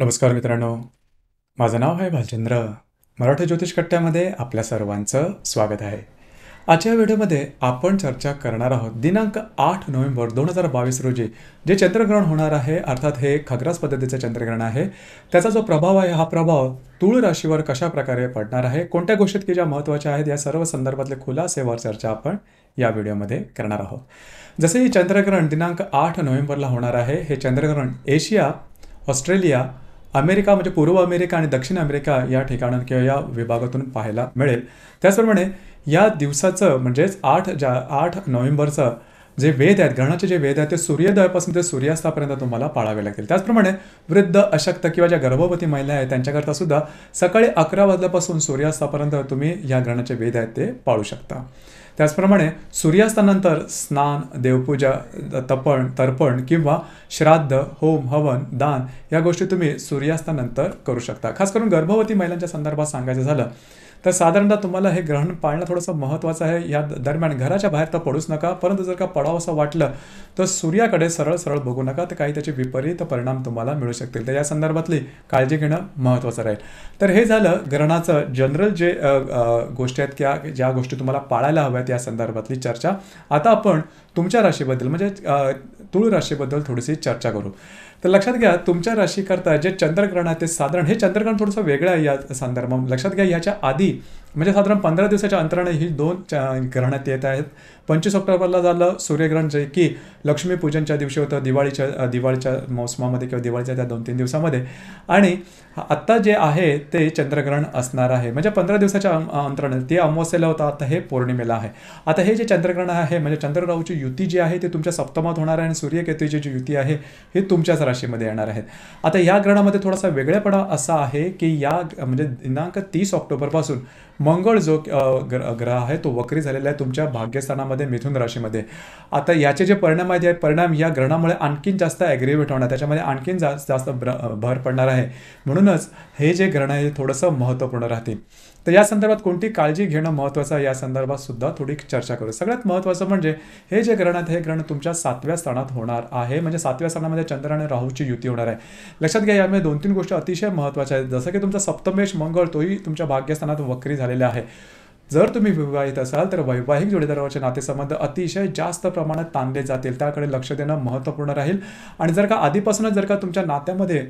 नमस्कार मित्रांनो माझं नाव आहे भालचंद्र मराठी ज्योतिष कट्ट्यामध्ये आपल्या सर्वांचं स्वागत आहे आजच्या व्हिडिओमध्ये आपण चर्चा करणार आहोत दिनांक आठ नोव्हेंबर दोन हजार बावीस रोजी जे चंद्रग्रहण होणार आहे अर्थात हे खग्रास पद्धतीचं चंद्रग्रहण आहे त्याचा जो प्रभाव आहे हा प्रभाव तूळ राशीवर कशा प्रकारे पडणार आहे कोणत्या गोष्टीत की ज्या महत्त्वाच्या आहेत या सर्व संदर्भातले खुलासेवर चर्चा आपण या व्हिडिओमध्ये करणार आहोत जसे हे चंद्रग्रहण दिनांक आठ नोव्हेंबरला होणार आहे हे चंद्रग्रहण एशिया ऑस्ट्रेलिया अमेरिका म्हणजे पूर्व अमेरिका आणि दक्षिण अमेरिका या ठिकाण किंवा या विभागातून पाहायला मिळेल त्याचप्रमाणे या दिवसाचं म्हणजेच आठ जा आठ नोव्हेंबरचं जे वेद आहेत ग्रहणाचे जे वेद आहेत ते सूर्योदयापासून ते सूर्यास्तापर्यंत तुम्हाला पाळावे लागेल त्याचप्रमाणे वृद्ध अशक्त किंवा ज्या गर्भवती महिला आहेत त्यांच्याकरता सुद्धा सकाळी अकरा वाजल्यापासून सूर्यास्तापर्यंत तुम्ही या ग्रहणाचे वेद आहेत ते पाळू शकता त्याचप्रमाणे सूर्यास्तानंतर स्नान देवपूजा तपण तर्पण किंवा श्राद्ध होम हवन दान या गोष्टी तुम्ही सूर्यास्तानंतर करू शकता खास करून गर्भवती महिलांच्या संदर्भात सांगायचं झालं तर साधारणतः तुम्हाला हे ग्रहण पाळणं थोडंसं महत्त्वाचं आहे या दरम्यान घराच्या बाहेर तर पडूच नका परंतु जर का पडावं असं वाटलं तर सूर्याकडे सरळ सरळ बघू नका तर काही त्याचे विपरीत परिणाम तुम्हाला मिळू शकतील तर या संदर्भातली काळजी घेणं महत्त्वाचं राहील तर हे झालं ग्रहणाचं जनरल जे गोष्टी आहेत किंवा ज्या गोष्टी तुम्हाला पाळायला हव्यात या संदर्भातली चर्चा आता आपण तुमच्या राशीबद्दल म्हणजे तुळ राशीबद्दल थोडीशी चर्चा करू तर लक्षात घ्या तुमच्या राशीकरता जे चंद्रग्रहण आहे ते साधारण हे चंद्रग्रहण थोडंसं वेगळं आहे या संदर्भात लक्षात घ्या याच्या आधी म्हणजे साधारण पंधरा दिवसाच्या अंतराने ही दोन ग्रहणात येत आहेत पंचवीस ऑक्टोबरला झालं सूर्यग्रहण जे की लक्ष्मीपूजनच्या दिवशी होतं दिवाळीच्या दिवाळीच्या मोसमामध्ये किंवा दिवाळीच्या त्या दोन तीन दिवसामध्ये आणि आत्ता जे आहे ते चंद्रग्रहण असणार आहे म्हणजे पंधरा दिवसाच्या अंतराने ते अमावस्येला होतं आता हे पौर्णिमेला आहे आता हे जे चंद्रग्रहण आहे म्हणजे चंद्रराहूची युती जी आहे ती तुमच्या सप्तमात होणार आहे आणि सूर्यकेतूची जी युती आहे ही तुमच्याच राशीमध्ये येणार आहेत आता या ग्रहणामध्ये थोडासा वेगळेपणा असा आहे की या म्हणजे दिनांक तीस ऑक्टोबरपासून मंगळ जो ग्रह आहे तो वक्री झालेला आहे तुमच्या भाग्यस्थानामध्ये मिथुन राशीमध्ये आता याचे जे परिणाम आहेत परिणाम या ग्रहणामुळे आणखीन जास्त ॲग्रेवेट होणार त्याच्यामध्ये आणखीन जास्त जास्त भर पडणार आहे म्हणूनच हे जे ग्रहण आहे थोडंसं महत्त्वपूर्ण राहतील तर या संदर्भात कोणती काळजी घेणं महत्त्वाचं आहे या संदर्भात सुद्धा थोडी चर्चा करू सगळ्यात महत्त्वाचं म्हणजे हे जे ग्रहण आहे हे ग्रहण तुमच्या सातव्या स्थानात होणार आहे म्हणजे सातव्या स्थानामध्ये चंद्र आणि राहूची युती होणार आहे लक्षात घ्या यामध्ये दोन तीन गोष्टी अतिशय महत्त्वाच्या आहेत जसं की तुमचा सप्तमेश मंगळ तोही तुमच्या भाग्यस्थानात वक्री झाला आलेला आहे जर तुम्ही विवाहित असाल तर वैवाहिक जोडीदारावरचे नातेसंबंध अतिशय जास्त प्रमाणात ताणले जातील त्याकडे लक्ष देणं महत्त्वपूर्ण राहील आणि जर का आधीपासूनच जर का तुमच्या नात्यामध्ये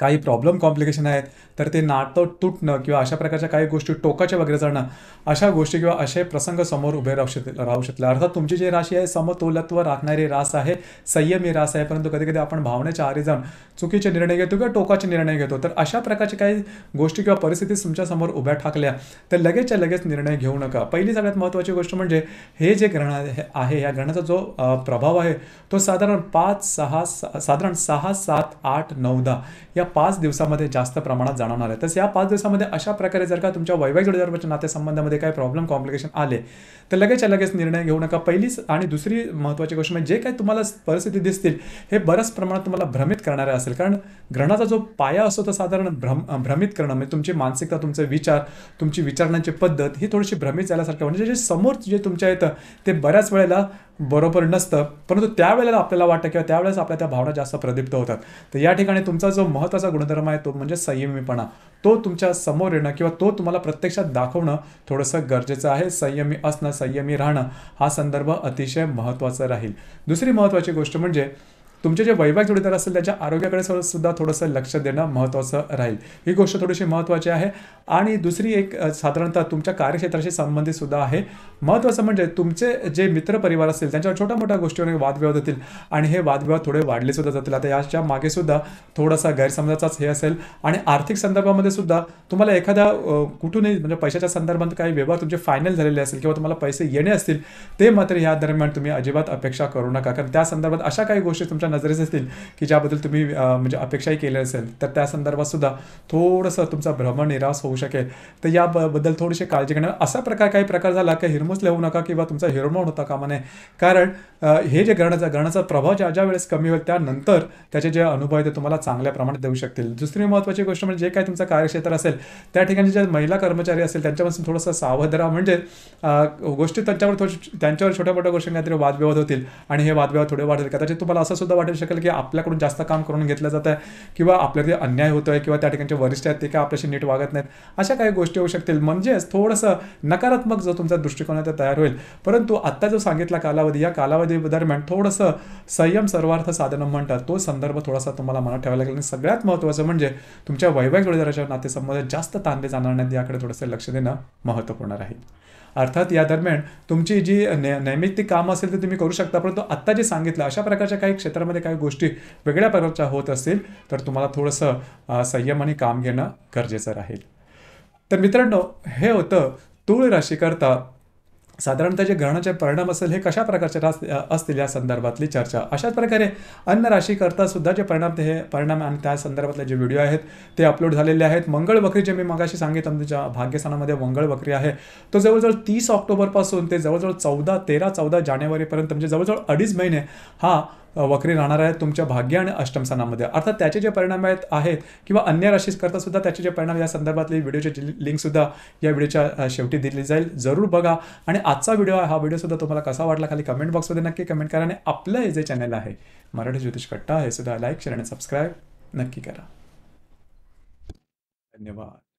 काही प्रॉब्लेम कॉम्प्लिकेशन आहेत तर ते नातं तुटणं किंवा अशा प्रकारच्या काही गोष्टी टोकाच्या वगैरे जाणं अशा गोष्टी किंवा असे प्रसंग समोर उभे राहू शकतील राहू शकले अर्थात तुमची जी राशी आहे समतोलत्व राखणारी रास आहे संयमी रास आहे परंतु कधी कधी आपण भावनेच्या आरे जाऊन चुकीचे निर्णय घेतो किंवा टोकाचे निर्णय घेतो तर अशा प्रकारच्या काही गोष्टी किंवा परिस्थिती तुमच्यासमोर उभ्या ठाकल्या तर लगेचच्या लगेच निर्णय घेऊ नका पहिली सगळ्यात महत्त्वाची गोष्ट म्हणजे हे जे ग्रहण आहे या ग्रहणाचा जो प्रभाव आहे तो साधारण पाच सहा साधारण सहा सात आठ नऊ दहा या या पाच दिवसामध्ये जास्त प्रमाणात जाणवणार आहे तसं या पाच दिवसामध्ये अशा प्रकारे जर का तुमच्या वैवाहिक जोडीदाराच्या नातेसंबंधामध्ये काही प्रॉब्लेम कॉम्प्लिकेशन आले तर लगेच लगेच निर्णय घेऊ नका पहिली आणि दुसरी महत्त्वाची गोष्ट म्हणजे जे काही तुम्हाला परिस्थिती दिसतील हे बऱ्याच प्रमाणात तुम्हाला भ्रमित करणारे असेल कारण ग्रहणाचा जो पाया असतो तो साधारण भ्रम भ्रमित करणं म्हणजे तुमची मानसिकता तुमचे विचार तुमची विचारण्याची पद्धत ही थोडीशी भ्रमित झाल्यासारखं म्हणजे जे समोर जे तुमच्या येतं ते बऱ्याच वेळेला बरोबर नसतं परंतु त्यावेळेला आपल्याला वाटतं किंवा त्यावेळेस आपल्या त्या भावना जास्त प्रदीप्त होतात तर या ठिकाणी तुमचा जो महत्व गुणधर्म आहे तो म्हणजे संयमीपणा तो तुमच्या समोर येणं किंवा तो तुम्हाला प्रत्यक्षात दाखवणं थोडंसं गरजेचं आहे संयमी असणं संयमी राहणं हा संदर्भ अतिशय महत्त्वाचा राहील दुसरी महत्त्वाची गोष्ट म्हणजे तुमचे जे वैवाहिक जोडीदार असेल त्याच्या आरोग्याकडे सुद्धा थोडंसं लक्ष देणं महत्त्वाचं राहील ही गोष्ट थोडीशी महत्त्वाची आहे आणि दुसरी एक साधारणतः तुमच्या कार्यक्षेत्राशी संबंधित सुद्धा आहे महत्त्वाचं म्हणजे तुमचे जे मित्रपरिवार असतील त्यांच्यावर छोट्या मोठ्या गोष्टीवर वादविवाद होतील आणि हे वादविवाद थोडे वाढले सुद्धा जातील आता याच्या मागे सुद्धा थोडासा गैरसमजाचाच हे असेल आणि आर्थिक संदर्भामध्ये सुद्धा तुम्हाला एखादा कुठूनही म्हणजे पैशाच्या संदर्भात काही व्यवहार तुमचे फायनल झालेले असेल किंवा तुम्हाला पैसे येणे असतील ते मात्र या दरम्यान तुम्ही अजिबात अपेक्षा करू नका कारण त्या संदर्भात अशा काही गोष्टी तुमच्या नजरेस असतील की ज्याबद्दल तुम्ही म्हणजे अपेक्षाही केली असेल तर त्या संदर्भात सुद्धा थोडंसं तुमचा निराश होऊ शकेल तर याबद्दल थोडीशी काळजी घेणं असा प्रकार काही प्रकार झाला की हिरमुस लिहू नका किंवा तुमचा हिरमोड होता कामा नये कारण हे जे ग्रहणाचा ग्रहणाचा प्रभाव ज्या ज्या वेळेस कमी होईल त्यानंतर त्याचे जे अनुभव आहे ते तुम्हाला चांगल्या प्रमाणात देऊ शकतील दुसरी महत्वाची गोष्ट म्हणजे जे काही तुमचं कार्यक्षेत्र असेल त्या ठिकाणी ज्या महिला कर्मचारी असेल त्यांच्यापासून थोडंसं सावध राहा म्हणजे गोष्टी त्यांच्यावर त्यांच्यावर छोट्या मोठ्या गोष्टी काहीतरी वादविवाद होतील आणि हे वादविवाद थोडे वाढतील कदाचित तुम्हाला असं सुद्धा वाटू शकेल की आपल्याकडून जास्त काम करून घेतलं जात आहे किंवा आपल्या अन्याय होतो आहे किंवा त्या ठिकाणचे वरिष्ठ आहेत ते काय आपल्याशी नीट वागत नाहीत अशा काही गोष्टी होऊ शकतील म्हणजेच थोडंसं नकारात्मक जो तुमचा दृष्टिकोन आहे तयार होईल परंतु आत्ता जो सांगितला कालावधी या कालावधी दरम्यान थोडंसं संयम सर्वार्थ साधनं म्हणतात तो संदर्भ थोडासा तुम्हाला मनात ठेवायला लागेल आणि सगळ्यात महत्त्वाचं म्हणजे तुमच्या वैवाहिक जोडीदाराच्या नातेसंबंध जास्त ताणले जाणार नाहीत याकडे थोडंसं लक्ष देणं महत्त्वपूर्ण राहील अर्थात या दरम्यान तुमची जी नैमित्तिक काम असेल ते तुम्ही करू शकता परंतु आत्ता जे सांगितलं अशा प्रकारच्या काही क्षेत्रामध्ये काही गोष्टी वेगळ्या प्रकारच्या होत असतील तर तुम्हाला थोडंसं संयम आणि काम घेणं गरजेचं राहील तर मित्रांनो हे होतं तूळ राशीकरता साधारणतः जे ग्रहणाचे परिणाम असेल हे कशा प्रकारचे असतील या संदर्भातली चर्चा अशाच प्रकारे अन्य राशीकरता सुद्धा जे परिणाम हे परिणाम आणि त्या संदर्भातले जे व्हिडिओ आहेत ते अपलोड झालेले आहेत मंगळ बकरी जे मी मगाशी सांगितलं तुमच्या भाग्यस्थानामध्ये मंगळ बकरी आहे तो जवळजवळ तीस ऑक्टोबरपासून ते जवळजवळ चौदा तेरा चौदा जानेवारीपर्यंत म्हणजे जवळजवळ अडीच महिने हा वक्री राहणार आहेत तुमच्या भाग्य आणि अष्टम अष्टमस्थानामध्ये अर्थात त्याचे जे परिणाम आहेत आहेत किंवा अन्य करता सुद्धा त्याचे जे परिणाम या संदर्भातले लिंक लिंकसुद्धा या व्हिडिओच्या शेवटी दिली जाईल जरूर बघा आणि आजचा व्हिडिओ हा व्हिडिओसुद्धा तुम्हाला कसा वाटला खाली कमेंट बॉक्समध्ये नक्की कमेंट करा आणि आपलं हे जे चॅनल आहे मराठी ज्योतिष कट्टा हे सुद्धा लाईक शेअर आणि सबस्क्राईब नक्की करा धन्यवाद